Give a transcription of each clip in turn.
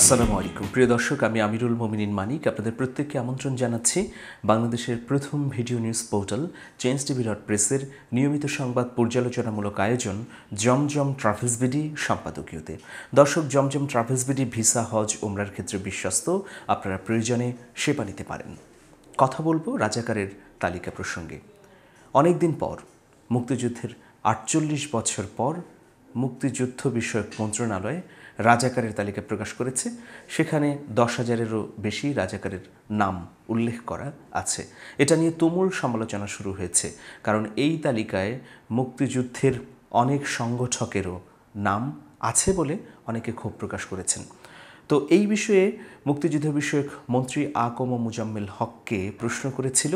আসসালামু আলাইকুম প্রিয় দর্শক আমি আমিরুল মোমিনিন মানিক আপনাদের প্রত্যেককে আমন্ত্রণ জানাচ্ছি বাংলাদেশের প্রথম video news portal Change TV dot প্রেসের নিয়মিত সংবাদ পর্যালোচনামূলক আয়োজন জমজম ট্রাভেলস বিডি সম্পাদকীয়তে দর্শক জমজম ট্রাভেলস বিডি ভিসা হজ ওমরার ক্ষেত্রে বিশ্বস্ত আপনারা প্রয়োজনে সেবা নিতে পারেন কথা বলবো রাজাকারের তালিকা প্রসঙ্গে অনেকদিন পর মুক্তিযুদ্ধের আটচল্লিশ বছর পর মুক্তিযুদ্ধ বিষয়ক মন্ত্রণালয় রাজাকারের তালিকা প্রকাশ করেছে সেখানে দশ হাজারেরও বেশি রাজাকারের নাম উল্লেখ করা আছে এটা নিয়ে তুমুল সমালোচনা শুরু হয়েছে কারণ এই তালিকায় মুক্তিযুদ্ধের অনেক সংগঠকেরও নাম আছে বলে অনেকে ক্ষোভ প্রকাশ করেছেন তো এই বিষয়ে মুক্তিযুদ্ধ বিষয়ক মন্ত্রী আকম মুজাম্মেল হককে প্রশ্ন করেছিল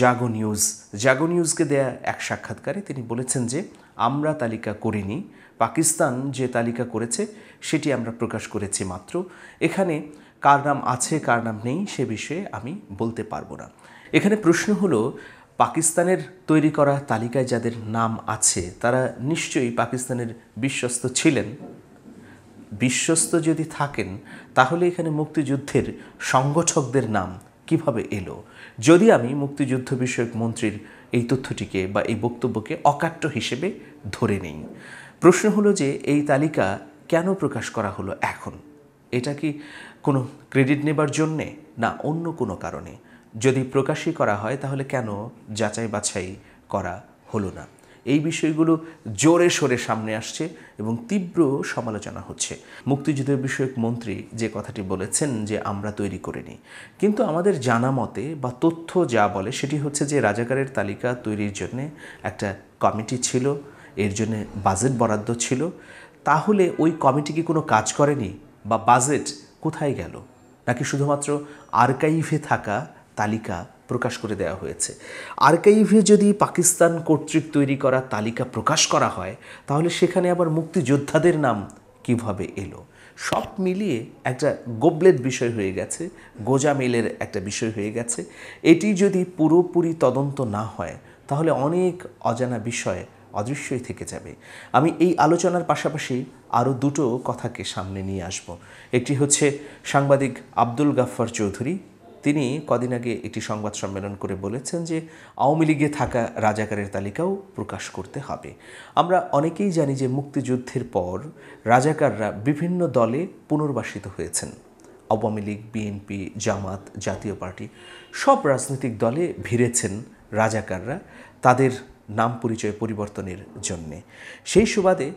জাগো নিউজ জাগো নিউজকে দেয়া এক সাক্ষাৎকারে তিনি বলেছেন যে আমরা তালিকা করিনি পাকিস্তান যে তালিকা করেছে সেটি আমরা প্রকাশ করেছি মাত্র এখানে কার নাম আছে কার নাম নেই সে বিষয়ে আমি বলতে পারবো না এখানে প্রশ্ন হলো পাকিস্তানের তৈরি করা তালিকায় যাদের নাম আছে তারা নিশ্চয়ই পাকিস্তানের বিশ্বস্ত ছিলেন বিশ্বস্ত যদি থাকেন তাহলে এখানে মুক্তিযুদ্ধের সংগঠকদের নাম কিভাবে এলো যদি আমি মুক্তিযুদ্ধ বিষয়ক মন্ত্রীর এই তথ্যটিকে বা এই বক্তব্যকে অকাট্য হিসেবে ধরে নেই প্রশ্ন হলো যে এই তালিকা কেন প্রকাশ করা হলো এখন এটা কি কোনো ক্রেডিট নেবার জন্যে না অন্য কোনো কারণে যদি প্রকাশই করা হয় তাহলে কেন যাচাই বাছাই করা হলো না এই বিষয়গুলো জোরে সোরে সামনে আসছে এবং তীব্র সমালোচনা হচ্ছে মুক্তিযুদ্ধ বিষয়ক মন্ত্রী যে কথাটি বলেছেন যে আমরা তৈরি করিনি কিন্তু আমাদের জানা মতে বা তথ্য যা বলে সেটি হচ্ছে যে রাজাকারের তালিকা তৈরির জন্য একটা কমিটি ছিল এর জন্য বাজেট বরাদ্দ ছিল তাহলে ওই কমিটি কি কোনো কাজ করেনি বা বাজেট কোথায় গেল নাকি শুধুমাত্র আর্কাইভে থাকা তালিকা প্রকাশ করে দেওয়া হয়েছে আর্কাইভে যদি পাকিস্তান কর্তৃক তৈরি করা তালিকা প্রকাশ করা হয় তাহলে সেখানে আবার মুক্তিযোদ্ধাদের নাম কিভাবে এলো সব মিলিয়ে একটা গোবলেট বিষয় হয়ে গেছে মেলের একটা বিষয় হয়ে গেছে এটি যদি পুরোপুরি তদন্ত না হয় তাহলে অনেক অজানা বিষয় অদৃশ্যই থেকে যাবে আমি এই আলোচনার পাশাপাশি আরও দুটো কথাকে সামনে নিয়ে আসব একটি হচ্ছে সাংবাদিক আব্দুল গাফফার চৌধুরী তিনি কদিন আগে একটি সংবাদ সম্মেলন করে বলেছেন যে আওয়ামী লীগে থাকা রাজাকারের তালিকাও প্রকাশ করতে হবে আমরা অনেকেই জানি যে মুক্তিযুদ্ধের পর রাজাকাররা বিভিন্ন দলে পুনর্বাসিত হয়েছেন আওয়ামী লীগ বিএনপি জামাত জাতীয় পার্টি সব রাজনৈতিক দলে ভিড়েছেন রাজাকাররা তাদের নাম পরিচয় পরিবর্তনের জন্যে সেই সুবাদে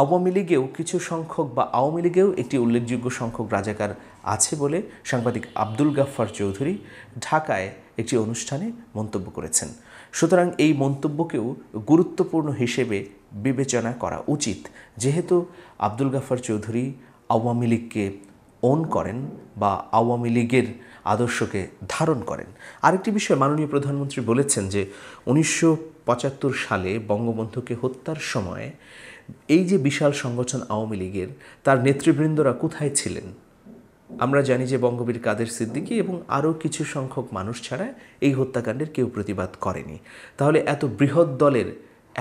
আওয়ামী লীগেও কিছু সংখ্যক বা আওয়ামী লীগেও একটি উল্লেখযোগ্য সংখ্যক রাজাকার আছে বলে সাংবাদিক আব্দুল গাফফার চৌধুরী ঢাকায় একটি অনুষ্ঠানে মন্তব্য করেছেন সুতরাং এই মন্তব্যকেও গুরুত্বপূর্ণ হিসেবে বিবেচনা করা উচিত যেহেতু আব্দুল গাফফার চৌধুরী আওয়ামী লীগকে অন করেন বা আওয়ামী লীগের আদর্শকে ধারণ করেন আরেকটি বিষয় মাননীয় প্রধানমন্ত্রী বলেছেন যে উনিশশো পঁচাত্তর সালে বঙ্গবন্ধুকে হত্যার সময় এই যে বিশাল সংগঠন আওয়ামী লীগের তার নেতৃবৃন্দরা কোথায় ছিলেন আমরা জানি যে বঙ্গবীর কাদের সিদ্দিকী এবং আরও কিছু সংখ্যক মানুষ ছাড়া এই হত্যাকাণ্ডের কেউ প্রতিবাদ করেনি তাহলে এত বৃহৎ দলের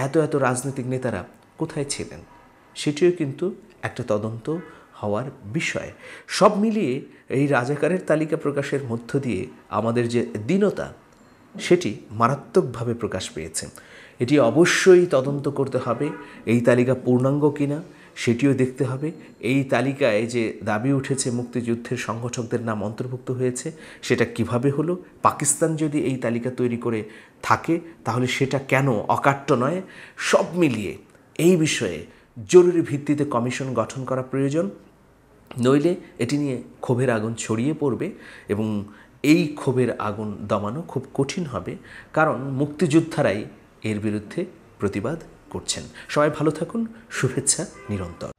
এত এত রাজনৈতিক নেতারা কোথায় ছিলেন সেটিও কিন্তু একটা তদন্ত হওয়ার বিষয় সব মিলিয়ে এই রাজাকারের তালিকা প্রকাশের মধ্য দিয়ে আমাদের যে দীনতা সেটি মারাত্মকভাবে প্রকাশ পেয়েছে এটি অবশ্যই তদন্ত করতে হবে এই তালিকা পূর্ণাঙ্গ কিনা সেটিও দেখতে হবে এই তালিকায় যে দাবি উঠেছে মুক্তিযুদ্ধের সংগঠকদের নাম অন্তর্ভুক্ত হয়েছে সেটা কিভাবে হলো পাকিস্তান যদি এই তালিকা তৈরি করে থাকে তাহলে সেটা কেন অকাট্য নয় সব মিলিয়ে এই বিষয়ে জরুরি ভিত্তিতে কমিশন গঠন করা প্রয়োজন নইলে এটি নিয়ে ক্ষোভের আগুন ছড়িয়ে পড়বে এবং এই ক্ষোভের আগুন দমানো খুব কঠিন হবে কারণ মুক্তিযোদ্ধারাই এর বিরুদ্ধে প্রতিবাদ করছেন সবাই ভালো থাকুন শুভেচ্ছা নিরন্তর